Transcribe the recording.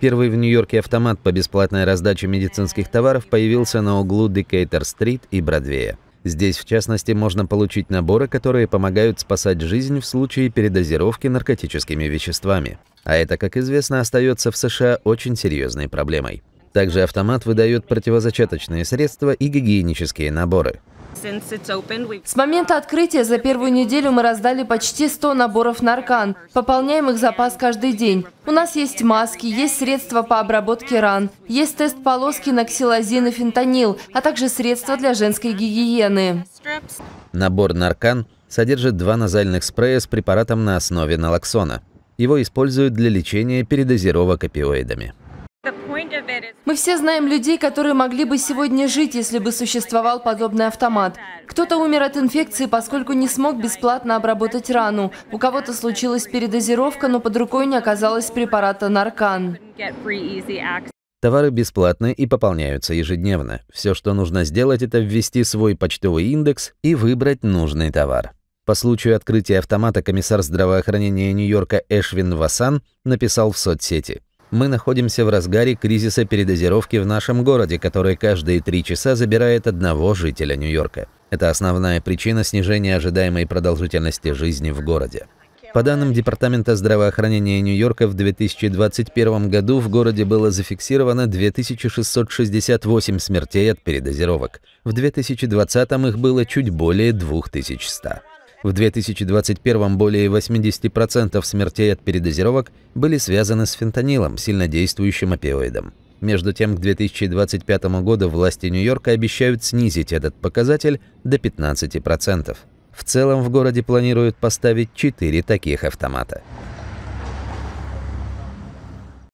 Первый в Нью-Йорке автомат по бесплатной раздаче медицинских товаров появился на углу Декейтер-стрит и Бродвея. Здесь, в частности, можно получить наборы, которые помогают спасать жизнь в случае передозировки наркотическими веществами. А это, как известно, остается в США очень серьезной проблемой. Также автомат выдает противозачаточные средства и гигиенические наборы. С момента открытия за первую неделю мы раздали почти 100 наборов наркан. Пополняем их запас каждый день. У нас есть маски, есть средства по обработке ран, есть тест полоски на ксилозин и фентанил, а также средства для женской гигиены. Набор наркан содержит два назальных спрея с препаратом на основе налоксона. Его используют для лечения передозировок опиоидами. Мы все знаем людей, которые могли бы сегодня жить, если бы существовал подобный автомат. Кто-то умер от инфекции, поскольку не смог бесплатно обработать рану. У кого-то случилась передозировка, но под рукой не оказалось препарата наркан. Товары бесплатны и пополняются ежедневно. Все, что нужно сделать, это ввести свой почтовый индекс и выбрать нужный товар. По случаю открытия автомата комиссар здравоохранения Нью-Йорка Эшвин Васан написал в соцсети – мы находимся в разгаре кризиса передозировки в нашем городе, который каждые три часа забирает одного жителя Нью-Йорка. Это основная причина снижения ожидаемой продолжительности жизни в городе. По данным Департамента здравоохранения Нью-Йорка, в 2021 году в городе было зафиксировано 2668 смертей от передозировок. В 2020 их было чуть более 2100. В 2021 более 80% смертей от передозировок были связаны с фентанилом, сильнодействующим опиоидом. Между тем, к 2025 году власти Нью-Йорка обещают снизить этот показатель до 15%. В целом в городе планируют поставить 4 таких автомата.